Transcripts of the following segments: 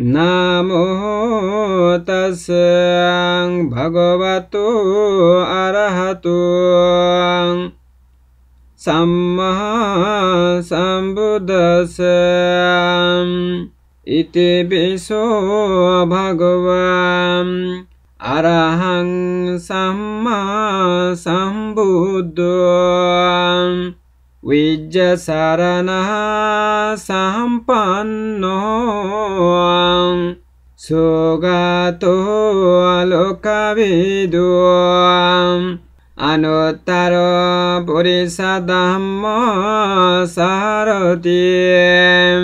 නමෝ තස් භගවතු අරහතුං සම්මා සම්බුද්දස ඉතිබිසෝ භගවම් අරහං සම්මා සම්බුද්ධෝ විජ්ජසරණහ සම්පන්නෝං සුගතෝ අලෝකවිදුවම් අනුත්තරෝ පුරිසදම්මෝ සාරතියම්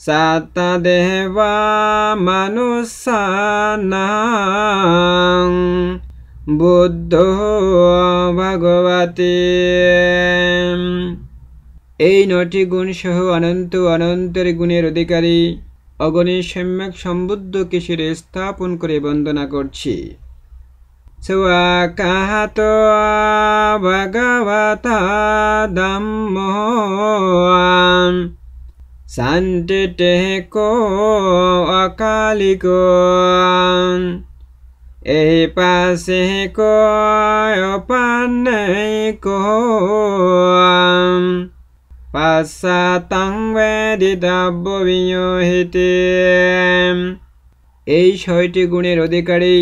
සත්තදේවා මනුස්සනං බුද්ධෝ භගවතියම් এই নয়টি গুণ সহ অনন্ত অনন্তের গুণের অধিকারী অগণের সম্যক সম্বুদ্ধ কিশোর স্থাপন করে বন্দনা করছি সোয়াকাহাত ভগবতা দম্ম শান্তি টেহকো অকালিক এই পাশে কয় পান্নে কো পাশ্চাতাং বেদিতাব্য এই ছয়টি গুণের অধিকারী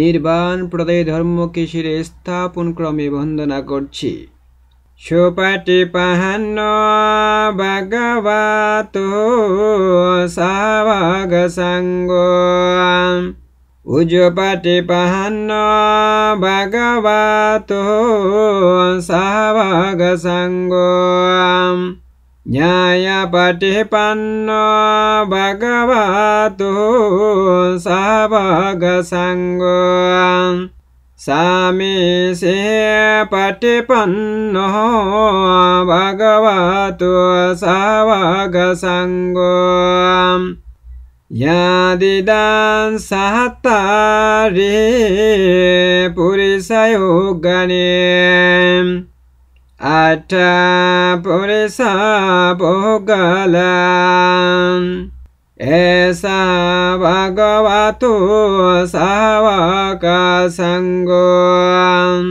নির্বাণ প্রদায় ধর্মকে শিরে স্থাপন ক্রমে বন্দনা করছি সোপাটি পাহান্ন ভাগবত সাবাগ সাঙ্গ උජපටි පහන්නෝ භගවතු සාවග සංගෝම් ඥායපටි පන්නෝ භගවතු සාවග සංගෝම් සාමිසේ පටිපන්නෝ භගවතු සාවග සංගෝම් යදිදන් සහත්තාරේ පුරිසයෝගනේ අට පුරිසා පොගලන් ඒසා භගවතු සාවක සංගෝන්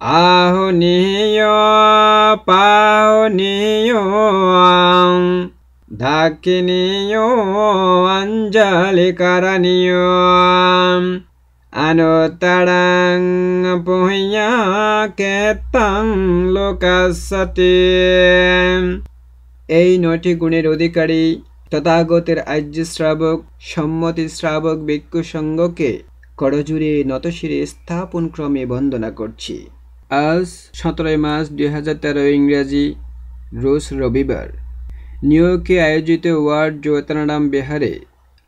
ආහුනියෝ පාහුනියෝන් ধাকিনিও অঞ্জলি করণীয় অনুতরং পুহিয়া কেতং লোকাসতে এই নয়টি গুণের অধিকারী তথাগতের আর্য শ্রাবক সম্মতি শ্রাবক ভিক্ষু সঙ্গকে করজুরে নতশিরে স্থাপন ক্রমে বন্দনা করছি আজ সতেরোই মার্চ দুই হাজার তেরো ইংরাজি রোজ রবিবার নিউইয়র্কে আয়োজিত ওয়ার্ড জ্যোতানারাম বিহারে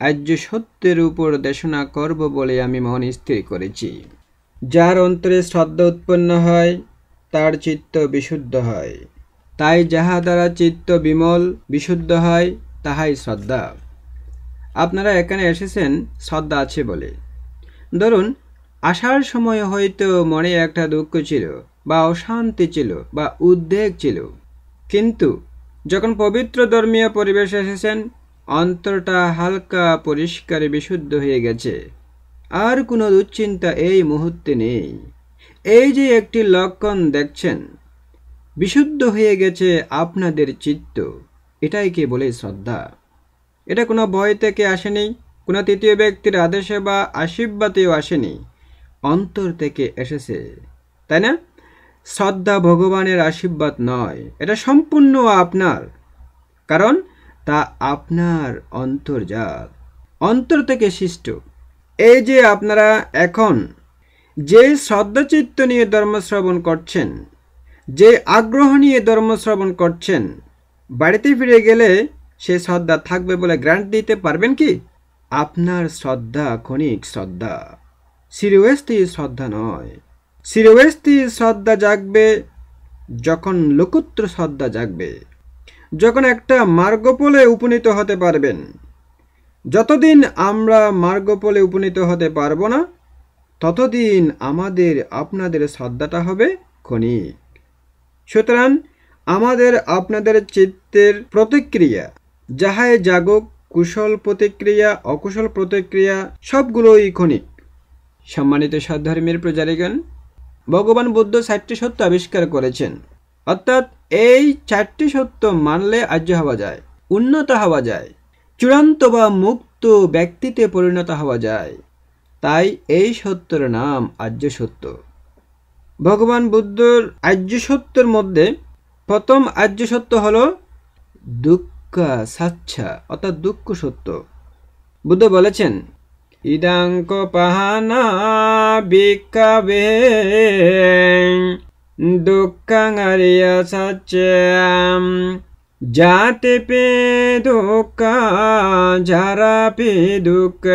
আর্য সত্যের উপর দেশনা করব বলে আমি মন স্থির করেছি যার অন্তরে শ্রদ্ধা উৎপন্ন হয় তার চিত্ত বিশুদ্ধ হয় তাই যাহা দ্বারা চিত্ত বিমল বিশুদ্ধ হয় তাহাই শ্রদ্ধা আপনারা এখানে এসেছেন শ্রদ্ধা আছে বলে ধরুন আসার সময় হয়তো মনে একটা দুঃখ ছিল বা অশান্তি ছিল বা উদ্বেগ ছিল কিন্তু যখন পবিত্র ধর্মীয় পরিবেশে এসেছেন অন্তরটা হালকা পরিষ্কার বিশুদ্ধ হয়ে গেছে আর কোনো দুশ্চিন্তা এই মুহূর্তে নেই এই যে একটি লক্ষণ দেখছেন বিশুদ্ধ হয়ে গেছে আপনাদের চিত্ত এটাই কে বলে শ্রদ্ধা এটা কোনো ভয় থেকে আসেনি কোনো তৃতীয় ব্যক্তির আদেশে বা আশীর্বাদেও আসেনি অন্তর থেকে এসেছে তাই না শ্রদ্ধা ভগবানের আশীর্বাদ নয় এটা সম্পূর্ণ আপনার কারণ তা আপনার অন্তর্জাত অন্তর থেকে সৃষ্ট এই যে আপনারা এখন যে শ্রদ্ধাচিত্ত নিয়ে ধর্মশ্রবণ করছেন যে আগ্রহ নিয়ে ধর্মশ্রবণ করছেন বাড়িতে ফিরে গেলে সে শ্রদ্ধা থাকবে বলে গ্রান্ট দিতে পারবেন কি আপনার শ্রদ্ধা ক্ষণিক শ্রদ্ধা সিরিয়াসলি শ্রদ্ধা নয় শিরোবেস্তি শ্রদ্ধা জাগবে যখন লোকত্র শ্রদ্ধা জাগবে যখন একটা মার্গপোলে উপনীত হতে পারবেন যতদিন আমরা মার্গপোলে উপনীত হতে পারবো না ততদিন আমাদের আপনাদের শ্রদ্ধাটা হবে ক্ষণিক সুতরাং আমাদের আপনাদের চিত্তের প্রতিক্রিয়া যাহায় জাগক কুশল প্রতিক্রিয়া অকুশল প্রতিক্রিয়া সবগুলোই ক্ষণিক সম্মানিত সদ্ধর্মের প্রজারিগণ ভগবান বুদ্ধ চারটি সত্য আবিষ্কার করেছেন অর্থাৎ এই চারটি সত্য মানলে আর্য হওয়া যায় উন্নত হওয়া যায় চূড়ান্ত বা মুক্ত ব্যক্তিতে পরিণত হওয়া যায় তাই এই সত্যের নাম আর্য সত্য ভগবান বুদ্ধর আর্য সত্যের মধ্যে প্রথম আর্য সত্য হল দুঃখ সাচ্ছা অর্থাৎ দুঃখ সত্য বুদ্ধ বলেছেন ඉදංකො පහනා භික්කවේ දුක්කං අරිය සච්චයම් ජාතිපේ දුක්කා ජරපි දුක්ක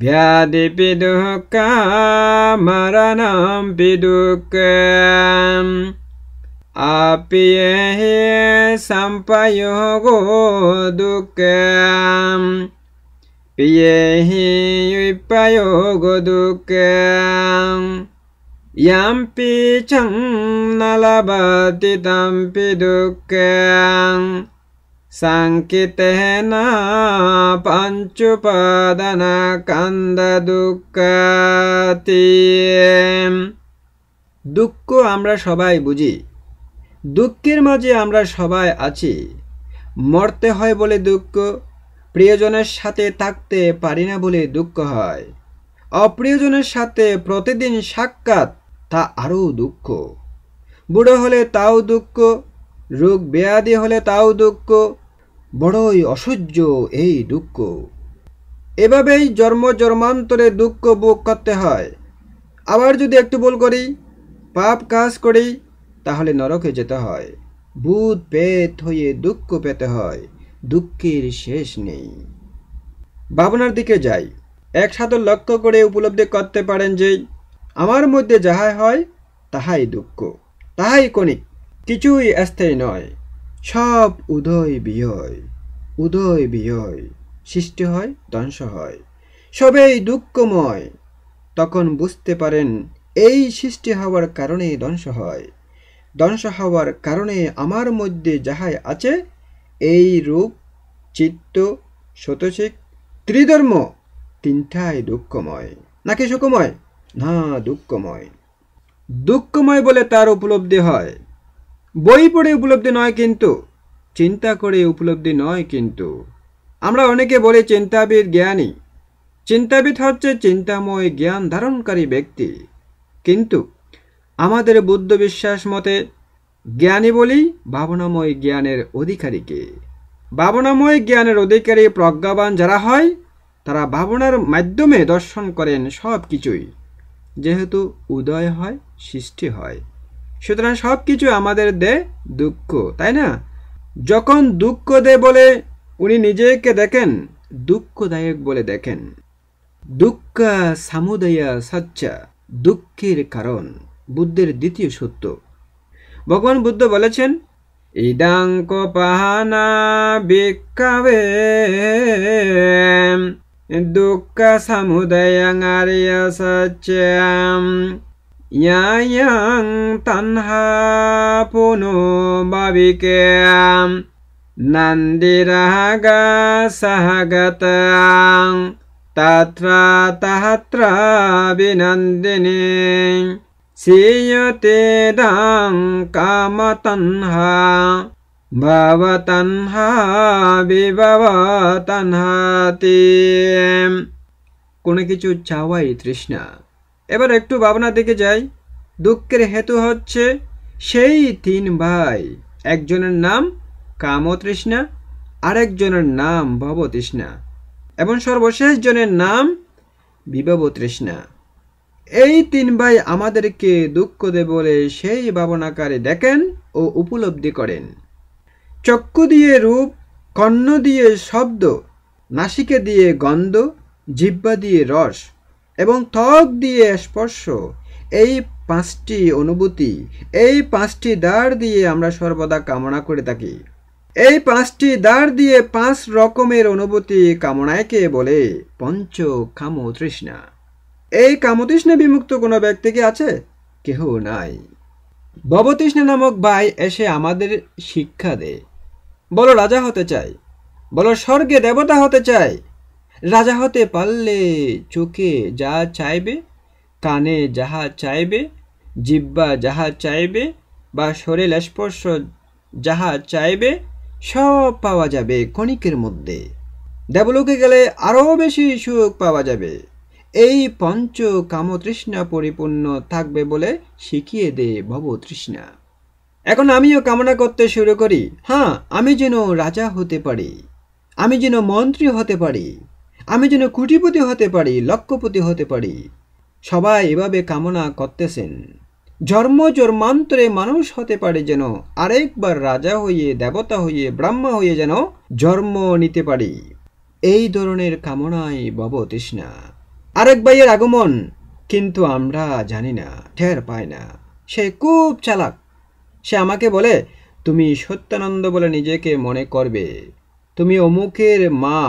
ව්‍යාධිපි දුක්කා මරණම් පිදුක්ක අපියෙහි සම්පයෝගෝ දුක්කම් পিয়েহি ইপায়োগ দুকে ইয়াম্পি ছং নলবতি তম্পি দুকে సంకితేన పంచుపాదన కంద దుఃఖతి দুঃখ আমরা সবাই বুঝি দুঃখের মাঝে আমরা সবাই আছি মরতে হয় বলে দুঃখ প্রিয়জনের সাথে থাকতে পারি না বলে দুঃখ হয় অপ্রিয়জনের সাথে প্রতিদিন সাক্ষাৎ তা আরও দুঃখ বুড়ো হলে তাও দুঃখ রোগ বেয়াদি হলে তাও দুঃখ বড়ই অসহ্য এই দুঃখ এভাবেই জন্ম জন্মান্তরে দুঃখ ভোগ করতে হয় আবার যদি একটু ভুল করি পাপ কাজ করি তাহলে নরকে যেতে হয় ভূত পেত হয়ে দুঃখ পেতে হয় দুঃখের শেষ নেই ভাবনার দিকে যাই একসাথে লক্ষ্য করে উপলব্ধি করতে পারেন যে আমার মধ্যে যাহা হয় তাহাই দুঃখ তাহাই কণিক কিছুই অস্থায়ী নয় সব উদয় বিজয় উদয় বিজয় সৃষ্টি হয় ধ্বংস হয় সবেই দুঃখময় তখন বুঝতে পারেন এই সৃষ্টি হওয়ার কারণে ধ্বংস হয় ধ্বংস হওয়ার কারণে আমার মধ্যে যাহাই আছে এই রূপ চিত্ত শতশিক ত্রিধর্ম তিনটাই দুঃখময় নাকি সুখময় না দুঃখময় দুঃখময় বলে তার উপলব্ধি হয় বই পড়ে উপলব্ধি নয় কিন্তু চিন্তা করে উপলব্ধি নয় কিন্তু আমরা অনেকে বলি চিন্তাবিদ জ্ঞানী চিন্তাবিদ হচ্ছে চিন্তাময় জ্ঞান ধারণকারী ব্যক্তি কিন্তু আমাদের বুদ্ধ বিশ্বাস মতে জ্ঞানী বলি ভাবনাময় জ্ঞানের অধিকারীকে ভাবনাময় জ্ঞানের অধিকারী প্রজ্ঞাবান যারা হয় তারা ভাবনার মাধ্যমে দর্শন করেন সব কিছুই যেহেতু উদয় হয় সৃষ্টি হয় সুতরাং সব কিছু আমাদের দে দুঃখ তাই না যখন দুঃখ দে বলে উনি নিজেকে দেখেন দুঃখদায়ক বলে দেখেন দুঃখ সামুদয়া সচ্চা দুঃখের কারণ বুদ্ধের দ্বিতীয় সত্য ভগবান বুদ্ধ বলেছেন ইদাঙ্ক পাহানা বিক্ষাবে দুঃখ সামুদয়ং আরিয়া সচ্যাম ইয়াং তানহা পুনো বাবিকে নন্দিরাগা সহগতাং তত্র তহত্র বিনন্দিনী Siyate dang kama tanha bhava কোনো কিছু চাওয়াই তৃষ্ণা এবার একটু ভাবনা দিকে যাই দুঃখের হেতু হচ্ছে সেই তিন ভাই একজনের নাম কামতৃষ্ণা আরেকজনের নাম ভবতৃষ্ণা এবং সর্বশেষ জনের নাম তৃষ্ণা এই তিন ভাই আমাদেরকে দুঃখ দে বলে সেই ভাবনাকারে দেখেন ও উপলব্ধি করেন চক্ষু দিয়ে রূপ কর্ণ দিয়ে শব্দ নাসিকে দিয়ে গন্ধ জিব্বা দিয়ে রস এবং ত্বক দিয়ে স্পর্শ এই পাঁচটি অনুভূতি এই পাঁচটি দ্বার দিয়ে আমরা সর্বদা কামনা করে থাকি এই পাঁচটি দ্বার দিয়ে পাঁচ রকমের অনুভূতি কামনায়কে বলে পঞ্চ কাম তৃষ্ণা এই কামতৃষ্ণা বিমুক্ত কোনো ব্যক্তি কি আছে কেহ নাই ভবতৃষ্ণা নামক ভাই এসে আমাদের শিক্ষা দে বলো রাজা হতে চাই বলো স্বর্গে দেবতা হতে চাই রাজা হতে পারলে চোখে যা চাইবে কানে যাহা চাইবে জিব্বা যাহা চাইবে বা শরীর স্পর্শ যাহা চাইবে সব পাওয়া যাবে কণিকের মধ্যে দেবলোকে গেলে আরও বেশি সুখ পাওয়া যাবে এই পঞ্চ কামতৃষ্ণা পরিপূর্ণ থাকবে বলে শিখিয়ে দে ভবতৃষ্ণা এখন আমিও কামনা করতে শুরু করি হ্যাঁ আমি যেন রাজা হতে পারি আমি যেন মন্ত্রী হতে পারি আমি যেন কুটিপতি হতে পারি লক্ষপতি হতে পারি সবাই এভাবে কামনা করতেছেন জন্ম জন্মান্তরে মানুষ হতে পারে যেন আরেকবার রাজা হয়ে দেবতা হয়ে ব্রাহ্মা হয়ে যেন জন্ম নিতে পারি এই ধরনের কামনায় ভবতৃষ্ণা আরেক ভাইয়ের আগমন কিন্তু আমরা জানি না ঠের পায় না সে খুব চালাক সে আমাকে বলে তুমি সত্যানন্দ বলে নিজেকে মনে করবে তুমি অমুকের মা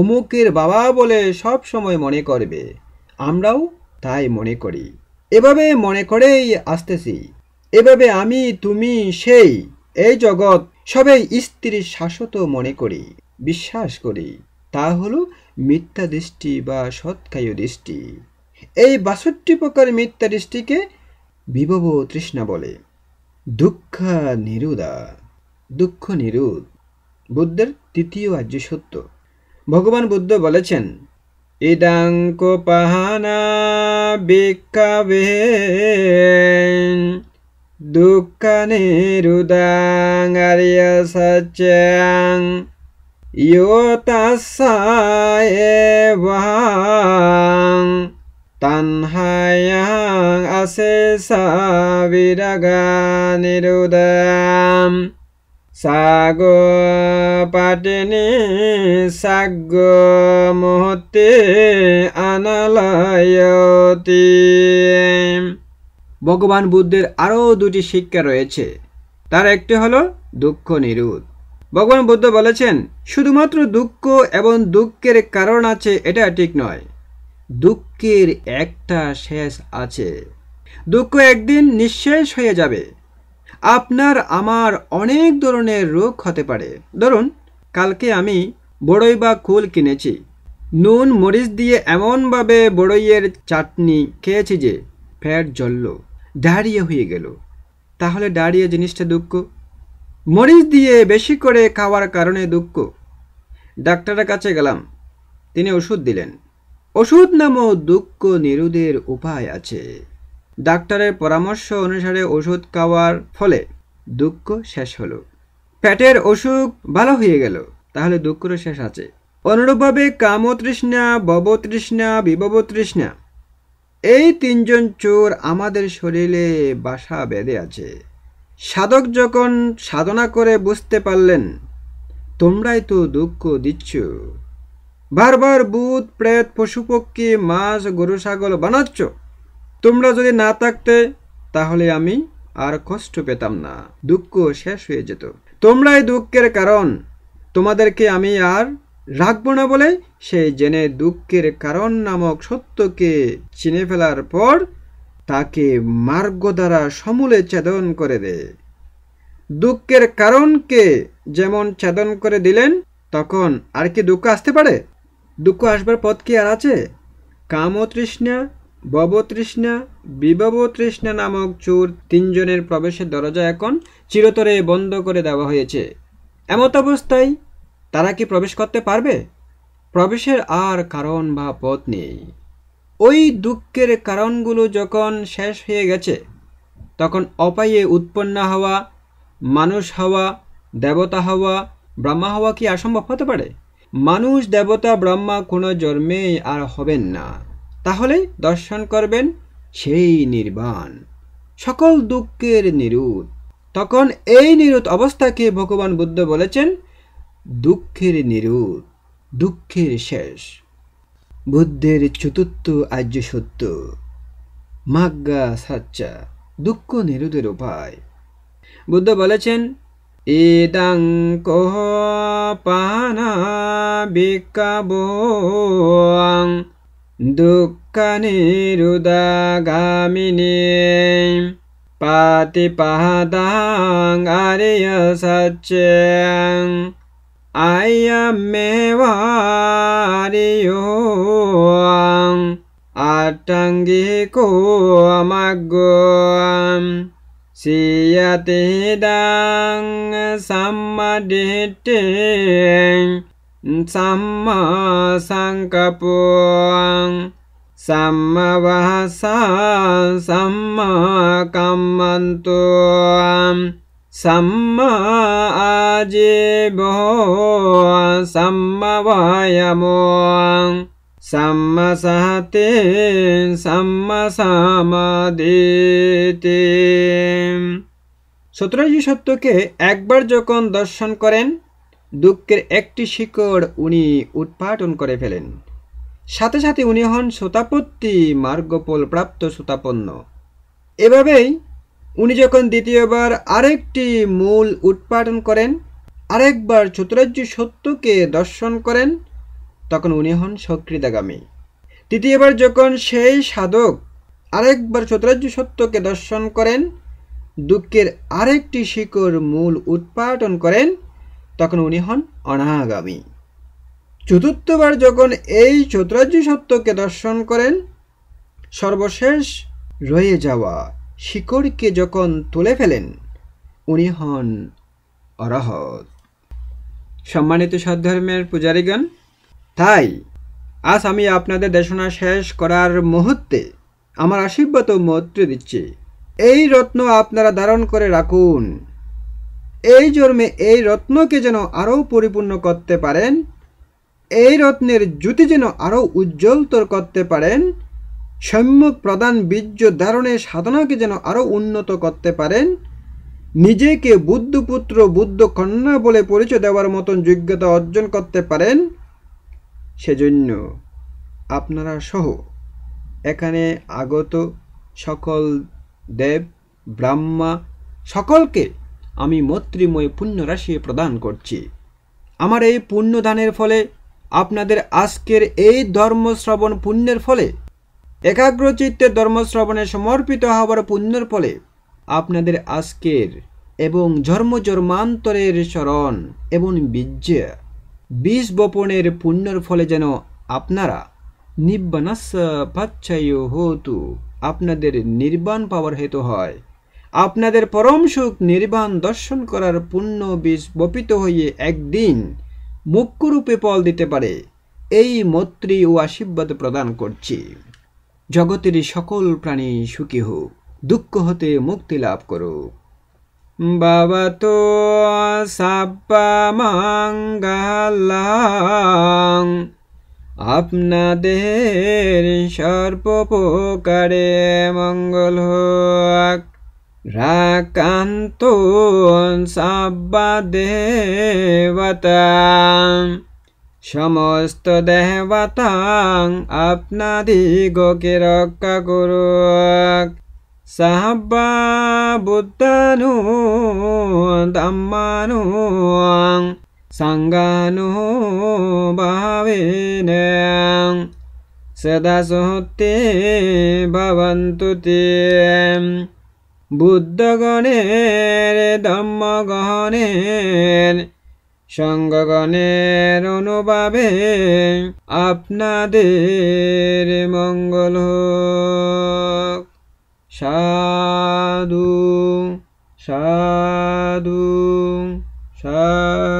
অমুকের বাবা বলে সব সময় মনে করবে আমরাও তাই মনে করি এভাবে মনে করেই আসতেছি এভাবে আমি তুমি সেই এই জগৎ সবে স্ত্রীর শাশ্বত মনে করি বিশ্বাস করি তা হলো মিথ্যা দৃষ্টি বা সৎকায় দৃষ্টি এই বাষট্টি প্রকার মিথ্যা দৃষ্টিকে বিভব তৃষ্ণা বলে দুঃখ নিরুদা দুঃখ নিরুদ বুদ্ধের তৃতীয় আর্য সত্য ভগবান বুদ্ধ বলেছেন ইদাঙ্ক পাহানা বিক্ষাবে দুঃখ নিরুদাং আরিয়া সচ্যাং yotasayebang tanhayang asesa viraga nirudam sago patini sago muhti analayoti ভগবান বুদ্ধের আরও দুটি শিক্ষা রয়েছে তার একটি হলো দুঃখ নিরোধ ভগবান বুদ্ধ বলেছেন শুধুমাত্র দুঃখ এবং দুঃখের কারণ আছে এটা ঠিক নয় দুঃখের একটা শেষ আছে দুঃখ একদিন নিঃশেষ হয়ে যাবে আপনার আমার অনেক ধরনের রোগ হতে পারে ধরুন কালকে আমি বড়ই বা কুল কিনেছি নুন মরিচ দিয়ে এমনভাবে বড়ইয়ের চাটনি খেয়েছি যে ফ্যাট জ্বলল দাঁড়িয়ে হয়ে গেল তাহলে দাঁড়িয়ে জিনিসটা দুঃখ মরিচ দিয়ে বেশি করে খাওয়ার কারণে দুঃখ ডাক্তারের কাছে গেলাম তিনি ওষুধ দিলেন ওষুধ নামও দুঃখ নিরোধের উপায় আছে ডাক্তারের পরামর্শ অনুসারে ওষুধ খাওয়ার ফলে দুঃখ শেষ হলো পেটের অসুখ ভালো হয়ে গেল তাহলে দুঃখরও শেষ আছে অনুরূপভাবে কামতৃষ্ণা ববতৃষ্ণা বিভবতৃষ্ণা এই তিনজন চোর আমাদের শরীরে বাসা বেঁধে আছে সাধক যখন সাধনা করে বুঝতে পারলেন তোমরাই তো দুঃখ দিচ্ছ বারবার বুধ প্রেত পশু পক্ষী মাছ গরু ছাগল বানাচ্ছ তোমরা যদি না থাকতে তাহলে আমি আর কষ্ট পেতাম না দুঃখ শেষ হয়ে যেত তোমরাই দুঃখের কারণ তোমাদেরকে আমি আর রাখবো না বলে সেই জেনে দুঃখের কারণ নামক সত্যকে চিনে ফেলার পর তাকে মার্গ দ্বারা সমূলে ছেদন করে দেয় দুঃখের কারণকে যেমন ছেদন করে দিলেন তখন আর কি দুঃখ আসতে পারে দুঃখ আসবার পথ কি আর আছে কামতৃষ্ণা ববতৃষ্ণা বিভব তৃষ্ণা নামক চোর তিনজনের প্রবেশের দরজা এখন চিরতরে বন্ধ করে দেওয়া হয়েছে এমত অবস্থায় তারা কি প্রবেশ করতে পারবে প্রবেশের আর কারণ বা পথ নেই ওই দুঃখের কারণগুলো যখন শেষ হয়ে গেছে তখন অপায়ে উৎপন্ন হওয়া মানুষ হওয়া দেবতা হওয়া ব্রহ্মা হওয়া কি অসম্ভব হতে পারে মানুষ দেবতা ব্রহ্মা কোনো জন্মে আর হবেন না তাহলে দর্শন করবেন সেই নির্বাণ সকল দুঃখের নিরুধ তখন এই নিরুদ অবস্থাকে ভগবান বুদ্ধ বলেছেন দুঃখের নিরুধ দুঃখের শেষ বুদ্ধের চতুর্থ আর্য সত্য মাগ্গা সাচ্চা দুঃখ নিরোধের উপায় বুদ্ধ বলেছেন ইদং কহ পানা বিকাবং দুঃখ নিরুদাগামিনী পাতি পাহাদাং আরিয় সচ্চেং අයමෙවාරියෝං අටංගිකෝ මග්ගෝම් සියතේදං සම්මදිට්ඨින් සම්මා සංකප්පං සම්මවහසා සම්මා කම්මන්තෝ সাম্মা আজীব সাম্মা বায়াম সাম্মা সাহাতে সাম্মা সত্যকে একবার যখন দর্শন করেন দুঃখের একটি শিকড় উনি উৎপাটন করে ফেলেন সাথে সাথে উনি হন সোতাপত্তি মার্গপোল প্রাপ্ত শতাপন্ন এভাবেই উনি যখন দ্বিতীয়বার আরেকটি মূল উৎপাদন করেন আরেকবার চতুরাজ্য সত্যকে দর্শন করেন তখন উনি হন সক্রিদাগামী তৃতীয়বার যখন সেই সাধক আরেকবার চতুরাজ্য সত্যকে দর্শন করেন দুঃখের আরেকটি শিকড় মূল উৎপাদন করেন তখন উনি হন অনাগামী চতুর্থবার যখন এই চতুরাজ্য সত্যকে দর্শন করেন সর্বশেষ রয়ে যাওয়া শিকড়কে যখন তুলে ফেলেন উনি হন অরহত সম্মানিত সদ্ধর্মের পূজারীগণ তাই আজ আমি আপনাদের দেশনা শেষ করার মুহূর্তে আমার আশীর্বাদ মৈত্রী দিচ্ছি এই রত্ন আপনারা ধারণ করে রাখুন এই জন্মে এই রত্নকে যেন আরও পরিপূর্ণ করতে পারেন এই রত্নের জ্যোতি যেন আরও উজ্জ্বলতর করতে পারেন সম্যক প্রদান বীর্য ধারণে সাধনাকে যেন আরও উন্নত করতে পারেন নিজেকে বুদ্ধপুত্র বুদ্ধ কন্যা বলে পরিচয় দেওয়ার মতন যোগ্যতা অর্জন করতে পারেন সেজন্য আপনারা সহ এখানে আগত সকল দেব ব্রাহ্মা সকলকে আমি মৈত্রীময় পুণ্যরাশি প্রদান করছি আমার এই পুণ্যদানের ফলে আপনাদের আজকের এই ধর্মশ্রবণ পুণ্যের ফলে একাগ্রচিত্তে ধর্মশ্রবণে সমর্পিত হওয়ার পুণ্যর ফলে আপনাদের আজকের এবং ধর্মজর্মান্তরের জন্মান্তরের স্মরণ এবং বীর্য বীজ বপনের পুণ্যর ফলে যেন আপনারা নিব্বানাস পাচ্ছায় হতু আপনাদের নির্বাণ পাওয়ার হেতু হয় আপনাদের পরম সুখ নির্বাণ দর্শন করার পুণ্য বিষ বপিত হয়ে একদিন মুখ্যরূপে ফল দিতে পারে এই মৈত্রী ও আশীর্বাদ প্রদান করছি জগতের সকল প্রাণী সুখী হোক দুঃখ হতে মুক্তি লাভ করুক ভবতো সাপ্পামঙ্গলাং আপনাদের সর্বপ্রকারে মঙ্গল হোক রাকান্ত সাব্বা দেবতা সমস্ত দেহবাতাং আপনাদিগকে রক্ষা করুক সাহাব্বা বুদ্ধানু দাম্মানু সাঙ্গানু ভাবেন সদা সহতে ভবন্তু তে বুদ্ধগণের ধম্মগণের সঙ্গগণের অনুভাবে আপনাদের মঙ্গল হোক সাধু সাধু সাধু